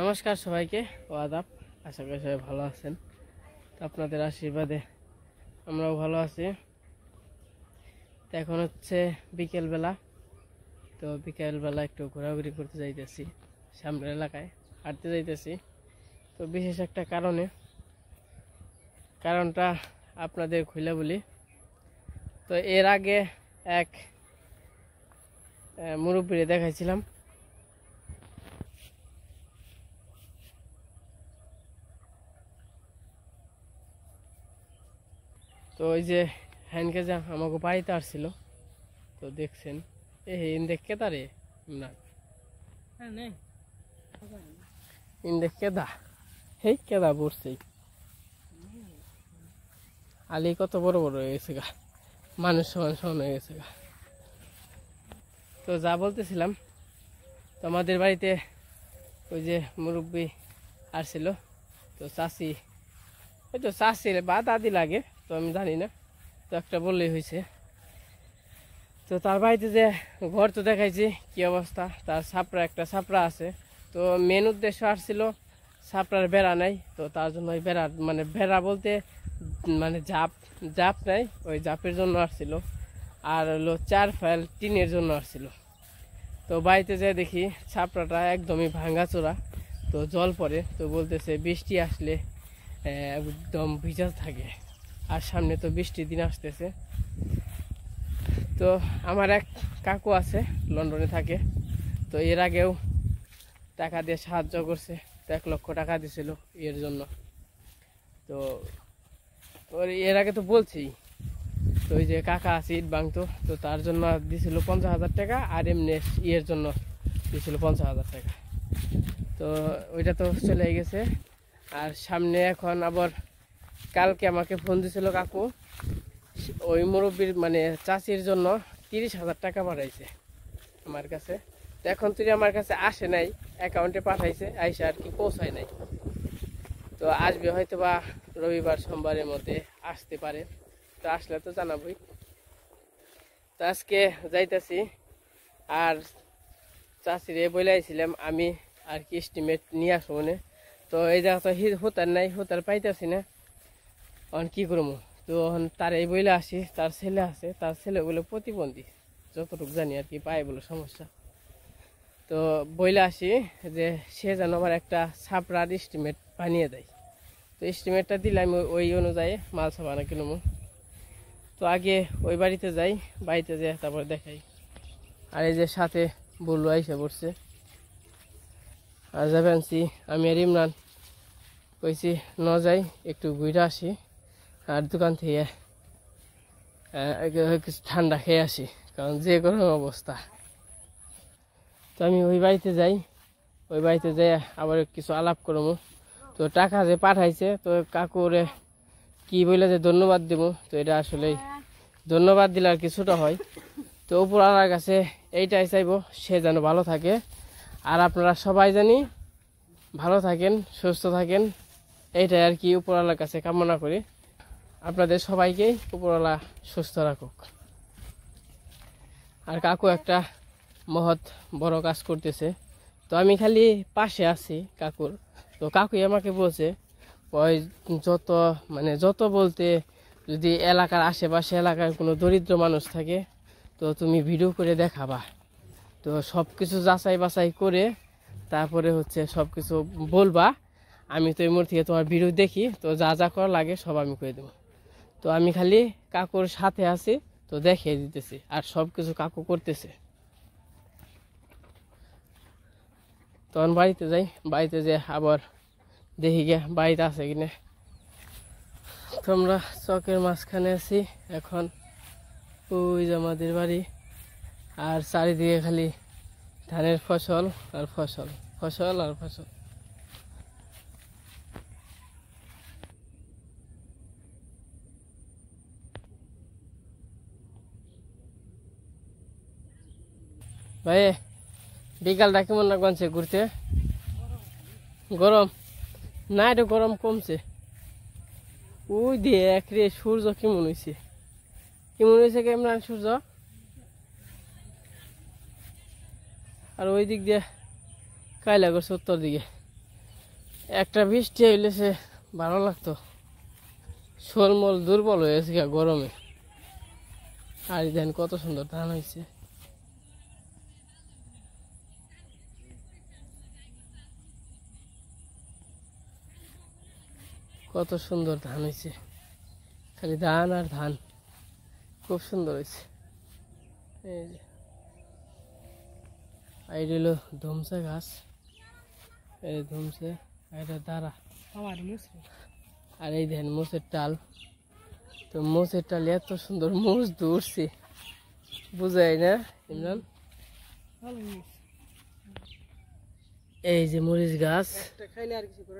নমস্কার সবাইকে ও আদাব আশা করি সবাই ভালো আছেন তো আপনাদের আশীর্বাদে আমরাও ভালো আছি তো এখন হচ্ছে বিকেলবেলা তো বিকেলবেলা একটু ঘোরাঘুরি করতে যাইতেছি সামনের এলাকায় হাঁটতে যাইতেছি তো বিশেষ একটা কারণে কারণটা আপনাদের খুলে বলি তো এর আগে এক মুরব্বীরে দেখাইছিলাম ওই যে হ্যানকে যা আমাকে বাড়িতে আসছিল তো দেখছেন এ হেন দেখে তারে না হ্যাঁ, ইন হেই কেদা পড়ছে আলি কত বড় বড় হয়ে গেছে গা মানুষ সমান সমান হয়ে গেছে গা তো যা বলতেছিলাম তো আমাদের বাড়িতে ওই যে মুরব্বী আসছিল তো চাষি ওই তো চাষির বা দাদি লাগে তো আমি জানি না তো একটা বললেই হয়েছে তো তার বাড়িতে যে ঘর তো দেখাইছি কি অবস্থা তার সাপড়া একটা সাপড়া আছে তো মেন উদ্দেশ্য আসছিল সাপড়ার বেড়া নাই তো তার জন্য ওই বেড়া মানে বেড়া বলতে মানে জাপ জাপ নাই ওই জাপের জন্য আসছিল আর হলো চার ফাইল টিনের জন্য আসছিল তো বাড়িতে যে দেখি ছাপড়াটা একদমই চোরা তো জল পড়ে তো বলতেছে বৃষ্টি আসলে একদম ভিজা থাকে আর সামনে তো বৃষ্টির দিন আসতেছে তো আমার এক কাকু আছে লন্ডনে থাকে তো এর আগেও টাকা দিয়ে সাহায্য করছে তো এক লক্ষ টাকা দিছিল এর জন্য তো ওর এর আগে তো বলছি তো ওই যে কাকা আছে ইট বাংতো তো তার জন্য দিছিল পঞ্চাশ হাজার টাকা আর এমনি ইয়ের জন্য দিছিল পঞ্চাশ হাজার টাকা তো ওইটা তো চলে গেছে আর সামনে এখন আবার কালকে আমাকে ফোন দিয়েছিল কাকু ওই মুরব্বীর মানে চাষির জন্য তিরিশ হাজার টাকা পাঠাইছে আমার কাছে তো এখন তুই আমার কাছে আসে নাই অ্যাকাউন্টে পাঠাইছে আইসে আর কি পৌঁছায় নাই তো আসবে হয়তো বা রবিবার সোমবারের মধ্যে আসতে পারে তো আসলে তো জানাবই তো আজকে যাইতাছি আর চাষিরে বলাইছিলাম আমি আর কি এস্টিমেট নিয়ে আসবো না তো এই জায়গা তো হোতার নাই হোতার পাইতেছি না এখন কী করবো তো তার এই বইলে আসি তার ছেলে আছে তার ছেলেগুলো প্রতিবন্ধী যতটুকু জানি আর কি পায় বলে সমস্যা তো বইলে আসি যে সে যেন আমার একটা ছাপড়ার এস্টিমেট বানিয়ে দেয় তো এস্টিমেটটা দিলে আমি ওই অনুযায়ী মাল ছাপানা কিনবো তো আগে ওই বাড়িতে যাই বাড়িতে যাই তারপর দেখাই আর এই যে সাথে বললো আইসে পড়ছে আর যাবেন আমি আর ইমরান কইছি ন যাই একটু ঘুরে আসি আর দোকান থেকে কিছু ঠান্ডা খেয়ে আসি কারণ যে কোনো অবস্থা তো আমি ওই বাড়িতে যাই ওই বাড়িতে যাই আবার কিছু আলাপ করবো তো টাকা যে পাঠাইছে তো কাকুরে কি বললে যে ধন্যবাদ দেব তো এটা আসলেই ধন্যবাদ দিলে আর কিছুটা হয় তো উপরওয়ালার কাছে এইটাই চাইব সে যেন ভালো থাকে আর আপনারা সবাই জানি ভালো থাকেন সুস্থ থাকেন এইটাই আর কি উপরওয়ালার কাছে কামনা করি আপনাদের সবাইকে উপরওয়ালা সুস্থ রাখুক আর কাকু একটা মহৎ বড় কাজ করতেছে তো আমি খালি পাশে আছি কাকুর তো কাকুই আমাকে বলছে ওই যত মানে যত বলতে যদি এলাকার আশেপাশে এলাকার কোনো দরিদ্র মানুষ থাকে তো তুমি ভিডিও করে দেখাবা তো সব কিছু যাচাই বাছাই করে তারপরে হচ্ছে সব কিছু বলবা আমি তো এই মোড় তোমার ভিডিও দেখি তো যা যা করা লাগে সব আমি করে দেবো তো আমি খালি কাকুর সাথে আছি তো দেখিয়ে দিতেছি আর সব কিছু কাকু করতেছে তখন বাড়িতে যাই বাড়িতে যে আবার দেখি গে বাড়িতে আছে কিনে তোমরা চকের মাঝখানে আছি এখন ওই যে আমাদের বাড়ি আর চারিদিকে খালি ধানের ফসল আর ফসল ফসল আর ফসল ভাই বিকালটা কেমন না কমছে ঘুরতে গরম না এটা গরম কমছে ওই দিয়ে এক রে সূর্য কেমন হয়েছে কেমন হয়েছে কেমন সূর্য আর ওই দিক দিয়ে কাইলা করছে উত্তর দিকে একটা বৃষ্টি হইলে সে ভালো লাগতো শোলমল দুর্বল হয়েছে গরমে আর দেন কত সুন্দর ধান হয়েছে কত সুন্দর ধান হয়েছে খালি ধান আর ধান খুব সুন্দর হয়েছে এই যে আইড হলো ধমসা গাছ এই ধমসে এটা দাঁড়া আর এই ধান মোষের টাল তো মোষের টাল এত সুন্দর মোষ দৌড়ছে বুঝাই না ইমরান এই যে মরিচ গাছ খাইলে আর কিছু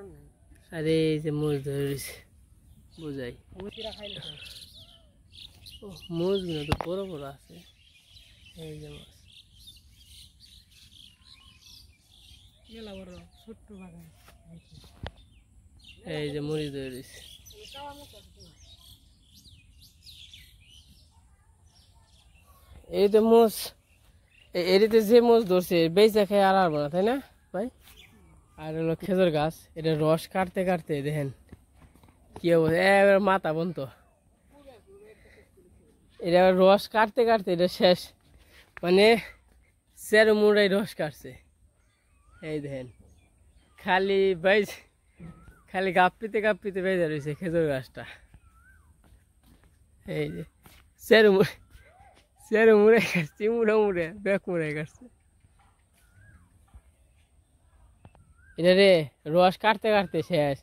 আরে যে মোষ ধরেছে বোঝাই ও মোষগুলো তো বড় বড় আছে এই যে মাছ এই যে মুড়ি ধরেছে এই তো মোষ এরিতে যে মোষ ধরছে বেঁচে খায় আর আর না তাই না আর হলো খেজুর গাছ এটা রস কাটতে কাটতে দেখেন কি অবস্থা এবার মাথা বন্ত এটা রস কাটতে কাটতে এটা শেষ মানে সের মুড়াই রস কাটছে এই দেখেন খালি বাইজ খালি গাপ্পিতে গাপ্পিতে বেজা রয়েছে খেজুর গাছটা এই যে সের মুড়ে সের মুড়ে কাটছে মুড়ে মুড়ে ব্যাক মুড়ে কাটছে এটা রে রস কাটতে কাটতে শেষ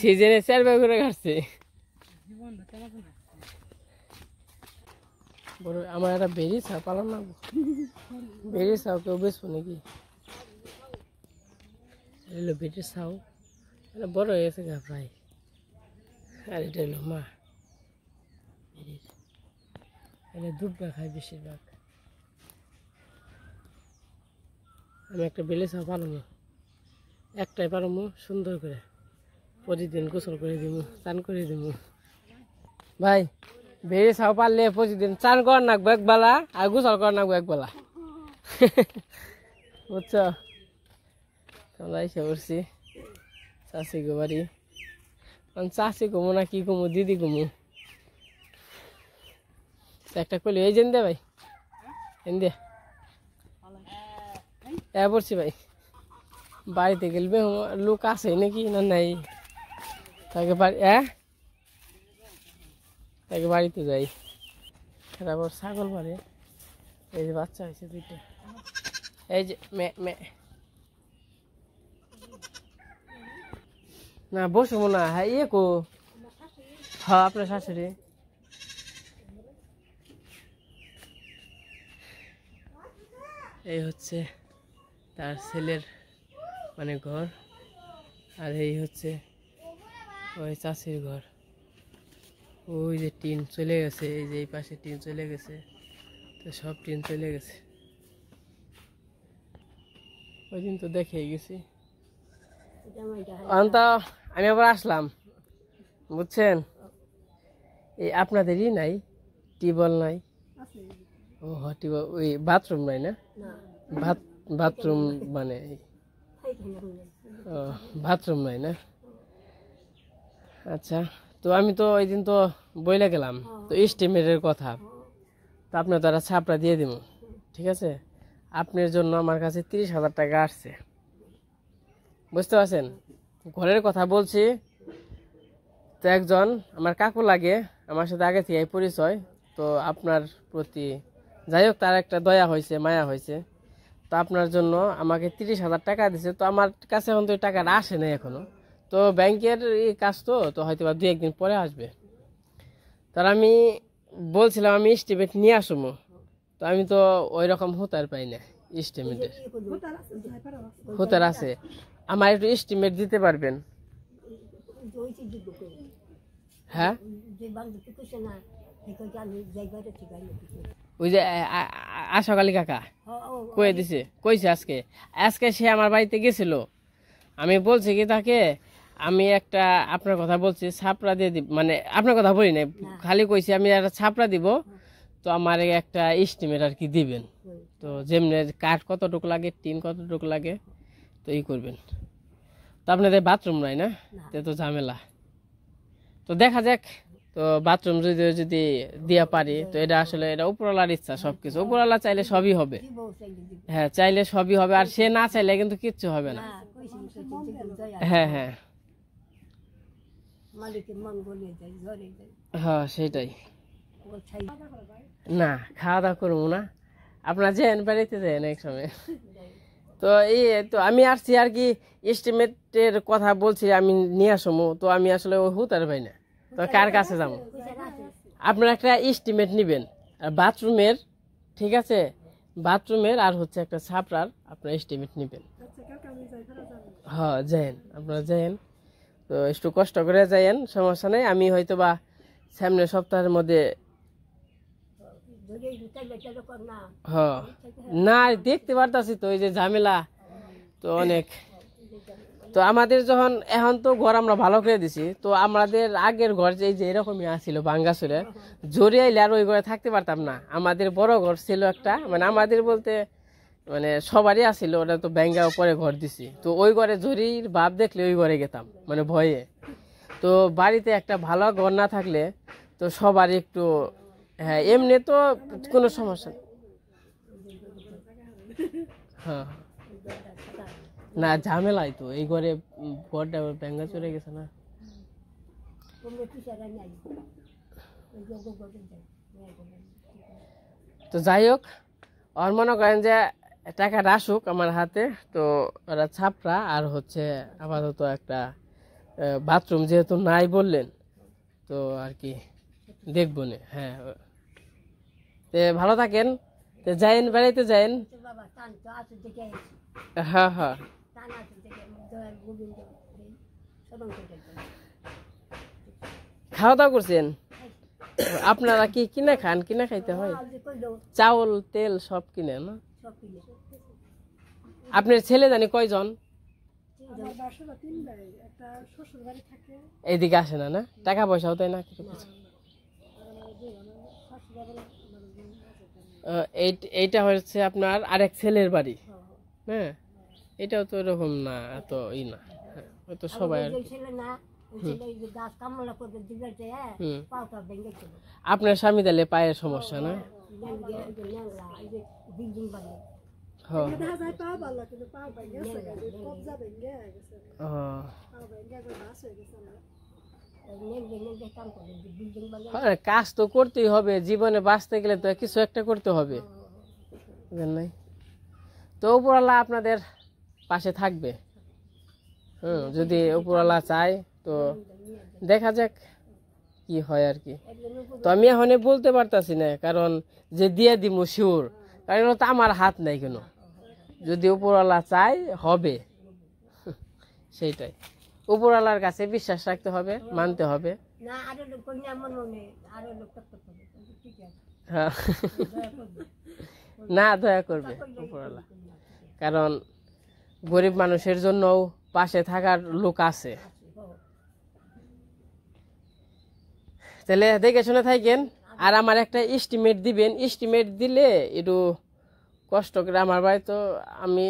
সিজনে চারবার করে কাটছে আমার একটা বেরি চা পালাম না বেরিয়ে চাও কেউ বেসবো নাকি এলো বেটি চাও বড় হয়ে গেছে গা প্রায় আর এটা হলো মা এটা দুধ খায় বেশিরভাগ আমি একটা বেলে চাও পালাম না একটাই পারমু সুন্দর করে প্রতিদিন গোসল করে দিব চান করে দিব ভাই বেড়ে চাও পারলে প্রতিদিন চান কর নাকবো একবেলা আর গোসল কর নাকবো একবেলা বুঝছো আমরা এসে পড়ছি চাষি গো বাড়ি চাষি কমু না কি কমু দিদি কমু একটা কলি এই জেন দে ভাই এন দে হ্যাঁ। এ পড়ছি ভাই বাড়িতে গelbe লোক আসে নাকি না নাই আগে বাড়ি হ্যাঁ আগে বাড়িতে যাই খারাপ ছাগল পারে এই বাচ্চা আসে দুইটা এই যে মে মে না বসുമോ না হ্যাঁ ইকো হ্যাঁ আপনার সাসরে এই হচ্ছে তার ছেলের মানে ঘর আর এই হচ্ছে ওই চাষির ঘর ওই যে টিন চলে গেছে এই যে এই পাশে টিন চলে গেছে তো সব টিন চলে গেছে ওই দিন তো দেখে গেছি অন্ত আমি আবার আসলাম বুঝছেন এই আপনাদেরই নাই টিউবওয়েল নাই ও টিউবওয়েল ওই বাথরুম নাই না বাথরুম মানে বাথরুম নাই না আচ্ছা তো আমি তো ওই দিন তো বইলে গেলাম তো এস্টিমেটের কথা তো আপনি দ্বারা ছাপড়া দিয়ে দিব ঠিক আছে আপনার জন্য আমার কাছে তিরিশ হাজার টাকা আসছে বুঝতে পারছেন ঘরের কথা বলছি তো একজন আমার কাকু লাগে আমার সাথে আগে থেকে পরিচয় তো আপনার প্রতি যাই হোক তার একটা দয়া হয়েছে মায়া হয়েছে তো আপনার জন্য আমাকে তিরিশ হাজার টাকা দিছে তো আমার কাছে এখন তো ওই টাকাটা আসে না এখনও তো ব্যাংকের কাজ তো তো হয়তো বা দু একদিন পরে আসবে তার আমি বলছিলাম আমি স্টিমেট নিয়ে আসুম তো আমি তো ওই রকম হুতার পাই না স্টিমেটের হুতার আছে আমার একটু স্টিমেট দিতে পারবেন হ্যাঁ ওই যে আলী কাকা কয়ে দিছে কইছে আজকে আজকে সে আমার বাড়িতে গেছিল আমি বলছি কি তাকে আমি একটা আপনার কথা বলছি ছাপড়া দিয়ে দিব মানে আপনার কথা বলি নাই হ্যাঁ। খালি কইছি আমি একটা ছাপড়া দিব তো আমার একটা ইস্টিমেট আর কি দিবেন তো যেমনি কাঠ কতটুক লাগে টিন কতটুক লাগে তো ই করবেন তো আপনাদের বাথরুম নাই না তো ঝামেলা তো দেখা যাক তো বাথরুম যদি যদি দিয়া পারি তো এটা আসলে এটা উপরওয়ালার ইচ্ছা সবকিছু উপরওয়ালা চাইলে সবই হবে হ্যাঁ চাইলে সবই হবে আর সে না চাইলে কিন্তু কিচ্ছু হবে না হ্যাঁ হ্যাঁ সেটাই না খাওয়া দাওয়া করবো না আপনার যেন বাড়িতে যেন এক সময় তো এই তো আমি আসছি আর কি এস্টিমেটের কথা বলছি আমি নিয়ে আসবো তো আমি আসলে ও হুতার ভাই না তো কার কাছে যাবো আপনারা একটা এস্টিমেট নেবেন আর বাথরুমের ঠিক আছে বাথরুমের আর হচ্ছে একটা ছাপড়ার আপনার এস্টিমেট নেবেন হ্যাঁ যাইন আপনারা যাইন তো একটু কষ্ট করে যাইন সমস্যা নেই আমি হয়তো বা সামনের সপ্তাহের মধ্যে হ্যাঁ না দেখতে পারতাছি তো ওই যে ঝামেলা তো অনেক তো আমাদের যখন এখন তো ঘর আমরা ভালো করে দিছি তো আমাদের আগের ঘর যে যে এরকমই আসছিল বাঙ্গাসুরে ছিল আইলে আর ওই ঘরে থাকতে পারতাম না আমাদের বড় ঘর ছিল একটা মানে আমাদের বলতে মানে সবারই আসছিল ওটা তো ব্যাঙ্গা উপরে ঘর দিছি তো ওই ঘরে জরির বাপ দেখলে ওই ঘরে গেতাম মানে ভয়ে তো বাড়িতে একটা ভালো ঘর না থাকলে তো সবারই একটু হ্যাঁ এমনি তো কোনো সমস্যা হ্যাঁ না ঝামেলাই তো এই ঘরে ঘরটা ব্যাঙ্গা চলে গেছে না তো যাই হোক আর মনে করেন যে টাকাটা আসুক আমার হাতে তো ওরা ছাপরা আর হচ্ছে আপাতত একটা বাথরুম যেহেতু নাই বললেন তো আর কি দেখবো না হ্যাঁ তে ভালো থাকেন তে যাইন বেড়াইতে যাইন আচ্ছা, হ্যাঁ হ্যাঁ থেকে গোবিন্দ খাওয়া দাওয়া করছেন আপনারা কি কিনে খান কিনা খাইতে হয় চাউল তেল সব কিনে না আপনার ছেলে জানি কয়জন এইদিকে আসে না না টাকা পয়সাও তাই না কিছু এইটা হচ্ছে আপনার আরেক ছেলের বাড়ি হ্যাঁ এটাও তো এরকম না এত ই না হয়তো হ্যাঁ, সবাই হ্যাঁ, আপনার স্বামী তাহলে পায়ের সমস্যা না হ্যাঁ, কাজ তো করতেই হবে জীবনে বাঁচতে গেলে তো কিছু একটা করতে হবে তো উপরওয়ালা আপনাদের পাশে থাকবে হুম যদি উপরওয়ালা চায় তো দেখা যাক কি হয় আর কি তো আমি এখন বলতে পারতাছি না কারণ যে দিয়ে দিব শিওর কারণ তো আমার হাত নাই কেন যদি উপরওয়ালা চায় হবে সেইটাই উপরওয়ালার কাছে বিশ্বাস রাখতে হবে মানতে হবে না হ্যাঁ। দয়া করবে উপরওয়ালা কারণ গরিব মানুষের জন্যও পাশে থাকার লোক আছে তাহলে দেখে শুনে থাকেন আর আমার একটা এস্টিমেট দিবেন এস্টিমেট দিলে একটু কষ্ট করে আমার বাড়ি তো আমি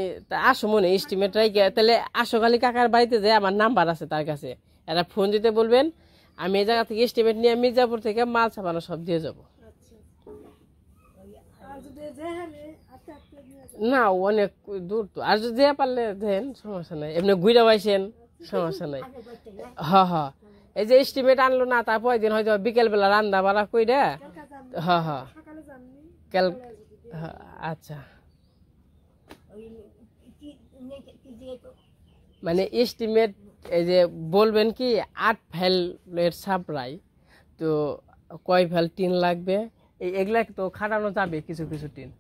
আসো মনে এস্টিমেট রাখে তাহলে আসো খালি কাকার বাড়িতে যে আমার নাম্বার আছে তার কাছে এরা ফোন দিতে বলবেন আমি এই জায়গা থেকে এস্টিমেট নিয়ে মির্জাপুর থেকে মাল ছাপানো সব দিয়ে যাবো হ্যাঁ, না অনেক দূর তো আর যদি পারলে দেন সমস্যা নাই এমনি ঘুরে বাইছেন সমস্যা নাই হ হ এই যে এস্টিমেট আনলো না তার পরের দিন হয়তো বিকেলবেলা রান্না বাড়া কইরা হ হ কাল আচ্ছা মানে এস্টিমেট এই যে বলবেন কি আট ফেল সাপ্লাই তো কয় ফেল টিন লাগবে এই এগুলা তো খাটানো যাবে কিছু কিছু টিন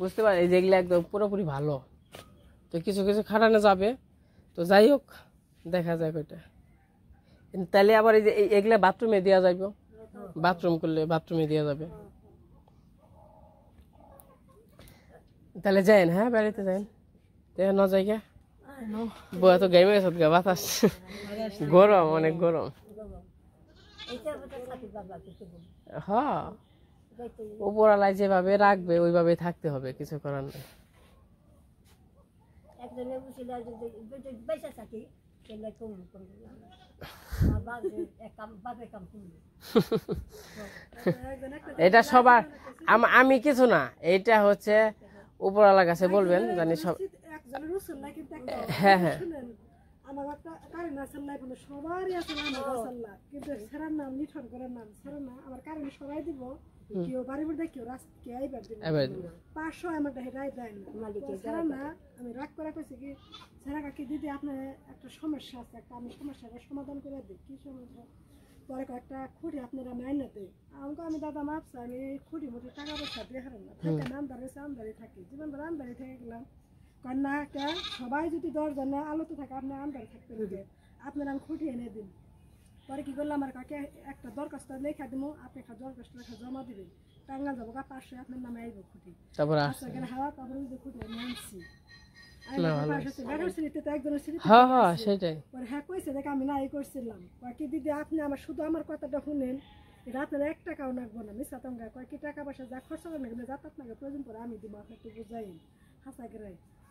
বুঝতে পারি এই এগুলা একদম পুরোপুরি ভালো তো কিছু কিছু খাটানো যাবে তো যাই হোক দেখা যাক ওইটা তাহলে আবার এই যে এগুলা বাথরুমে দেওয়া যাবে বাথরুম করলে বাথরুমে দেওয়া যাবে তাহলে যাইন হ্যাঁ বাড়িতে যাইন ন জায়গা বয়া তো গেমে গেছত গা বাতাস গরম অনেক গরম হ্যাঁ উপরালায় যেভাবে রাখবে ওইভাবে থাকতে হবে কিছু করার নেই এটা সবার আমি কিছু না এটা হচ্ছে উপরালা কাছে বলবেন জানি সব হ্যাঁ হ্যাঁ আমার একটা সবারই আছে কারেন্ট সবাই দিব কেউ কেউ রাস্তা কে পাঁচশো আমার দেখে রায় দেয় না আমি কইছি কি দিদি আপনার একটা সমস্যা আছে একটা আমি সমাধান করে কি সমস্যা পরে আপনারা আমাকে আমি দাদা মাপছি আমি খুঁড়ি মুটি টাকা পয়সা দিয়ে হারাম না থাকে নাম দাঁড়িয়েছে থাকি জীবন ধরে থেকে গেলাম সবাই যদি আলোতে থাকে আপনার আমদারি থাকতে আপনারা আমি খুঁটি এনে দিন পরে কি করলাম আমার কাকে একটা দরখাস্ত লেখা দিব আপনি একটা দরখাস্ত লেখা জমা দিবেন টাঙ্গাল যাবো গা পাশে আপনার নামে আইব খুঁটি তারপর হাওয়া তারপরে যদি খুঁটি নামছি আমি হ্যাঁ, হ্যাঁ, হ্যাঁ না করছিলাম কয়েকটি দিদি আপনি আমার শুধু আমার এক না টাকা পয়সা যা খরচা আপনাকে প্রয়োজন পড়ে আমি দিব আপনাকে বুঝাই হাসা গেরাই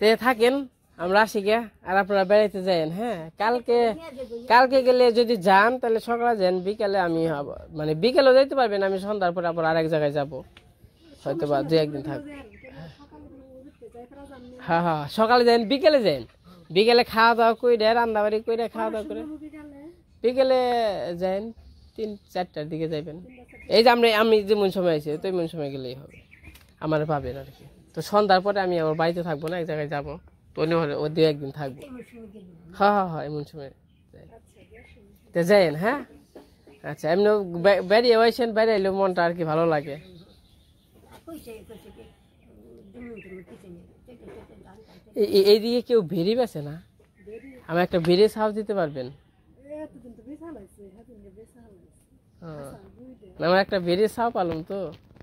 তে থাকেন আমরা আসি গিয়া আর আপনারা বেড়াইতে যাইন হ্যাঁ কালকে কালকে গেলে যদি যান তাহলে সকালে যান বিকালে আমি মানে বিকেলেও যাইতে পারবেন আমি সন্ধ্যার পরে আবার আরেক জায়গায় যাব হয়তো বা দু একদিন থাক হ্যাঁ হ্যাঁ সকালে যাইন বিকেলে যাইন বিকেলে খাওয়া দাওয়া করে রান্নাবাড়ি করে খাওয়া দাওয়া করে বিকেলে যাইন তিন চারটার দিকে যাইবেন এই যে আমরা আমি যেমন সময় আছি তেমন সময় গেলেই হবে আমার পাবেন আর কি তো সন্ধ্যার পরে আমি আমার বাড়িতে থাকবো না এক জায়গায় যাবো তো অন্য হলে ও দু একদিন থাকবো হ্যাঁ হ্যাঁ হ্যাঁ এমন সময় যাইন হ্যাঁ আচ্ছা এমনি বেরিয়ে হয়েছেন বেরিয়ে এলে মনটা আর কি ভালো লাগে এইদিকে কেউ ভেরি বেছে না আমি একটা বেড়ে সাহস দিতে পারবেন আচ্ছা, আমার একটা বেরিয়ে সাহ পালাম তো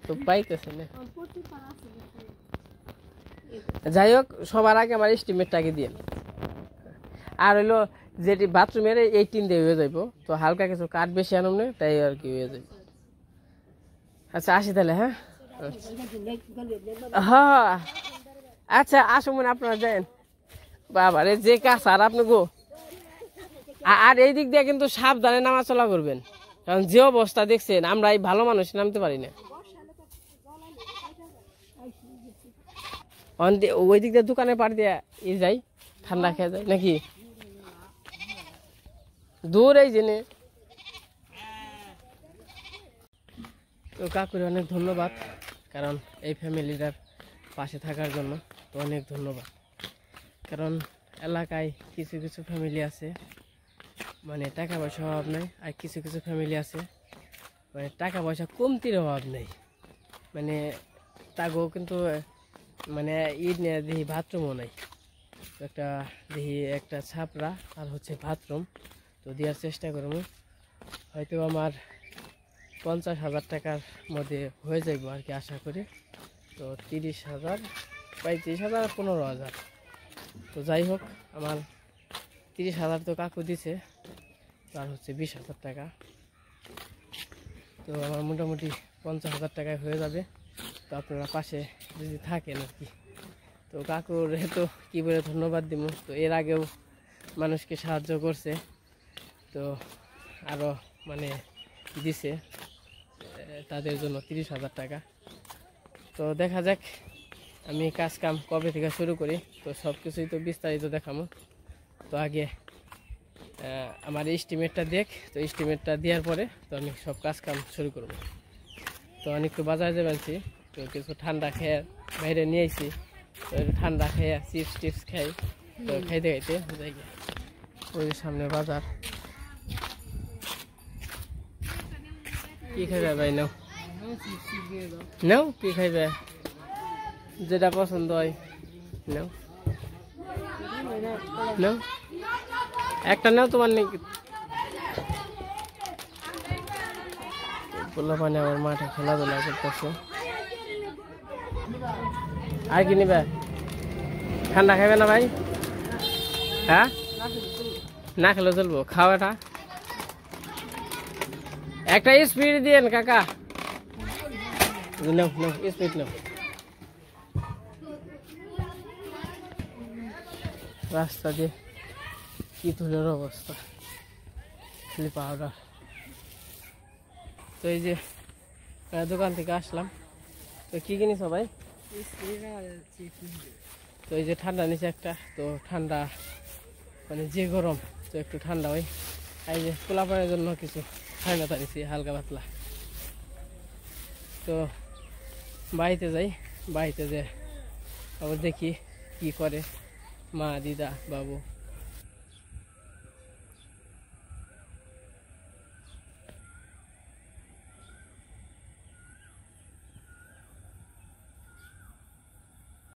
তো পাইতেছে না যাই হোক সবার আগে আমার স্টিমেটটা আগে দিয়ে আর হইলো যেটি বাথরুমের এই দিয়ে হয়ে যাইব তো হালকা কিছু কাঠ বেশি আনুম না তাই আর কি হয়ে যাইব আচ্ছা আসি তাহলে হ্যাঁ আচ্ছা। হ্যাঁ, হ্যাঁ আচ্ছা আসুন আপনারা যান বাবারে যে কাজ আর আপনি গো আর এই দিক দিয়ে কিন্তু সাবধানে নামা চলা করবেন কারণ যে অবস্থা দেখছেন আমরা এই ভালো মানুষ নামতে পারি না ওই দিক দিয়ে দোকানে পাড়ি দিয়ে ই যাই ঠান্ডা খেয়ে যায় নাকি দূর এই জেনে তো কাকুরে অনেক ধন্যবাদ কারণ এই ফ্যামিলিটার পাশে থাকার জন্য তো অনেক ধন্যবাদ কারণ এলাকায় কিছু কিছু ফ্যামিলি আছে মানে টাকা পয়সার অভাব নেই আর কিছু কিছু ফ্যামিলি আছে মানে টাকা পয়সা কমতির অভাব নেই মানে তাগো কিন্তু মানে ইট দেখি বাথরুমও নাই একটা দেখি একটা ছাপড়া আর হচ্ছে বাথরুম তো দেওয়ার চেষ্টা করবো হয়তো আমার পঞ্চাশ হাজার টাকার মধ্যে হয়ে যাইব আর কি আশা করি তো তিরিশ হাজার পঁয়ত্রিশ হাজার পনেরো হাজার তো যাই হোক আমার তিরিশ হাজার তো কাকু দিছে তার হচ্ছে বিশ হাজার টাকা তো আমার মোটামুটি পঞ্চাশ হাজার টাকায় হয়ে যাবে তো আপনারা পাশে যদি থাকেন আর কি তো কাকুর তো কী বলে ধন্যবাদ দিব তো এর আগেও মানুষকে সাহায্য করছে তো আরও মানে দিছে তাদের জন্য তিরিশ হাজার টাকা তো দেখা যাক আমি কাজ কাম কবে থেকে শুরু করি তো সব কিছুই তো বিস্তারিত দেখামো তো আগে আমার এস্টিমেটটা দেখ তো এস্টিমেটটা দেওয়ার পরে তো আমি সব কাজ কাম শুরু করব তো অনেক বাজারে বলছি তো কিছু ঠান্ডা খেয়ে বাইরে নিয়ে আসি তো ঠান্ডা খেয়ে চিপস টিপস খাই তো খাইতে খাইতে যাই ওই সামনে বাজার কি খাইবে ভাই নাও নাও কি খাইবে যেটা পছন্দ হয় নাও নাও একটা নাও তোমার নাকি পোলা মানে আমার মাঠে খেলাধুলা করতেছে আর কি নিবে ঠান্ডা খাবে না ভাই হ্যাঁ না খেলে চলবো খাও এটা একটা স্পিড দিয়েন কাকা স্পিড নাও রাস্তা দিয়ে কি ধুলোর অবস্থা খালি পাউডার তো এই যে দোকান থেকে আসলাম তো কি কিনিস ভাই তো এই যে ঠান্ডা নিচে একটা তো ঠান্ডা মানে যে গরম তো একটু ঠান্ডা ওই এই যে পোলাপানের জন্য কিছু ঠান্ডা নিচ্ছি হালকা পাতলা তো বাড়িতে যাই বাড়িতে যে আবার দেখি কি করে মা দিদা বাবু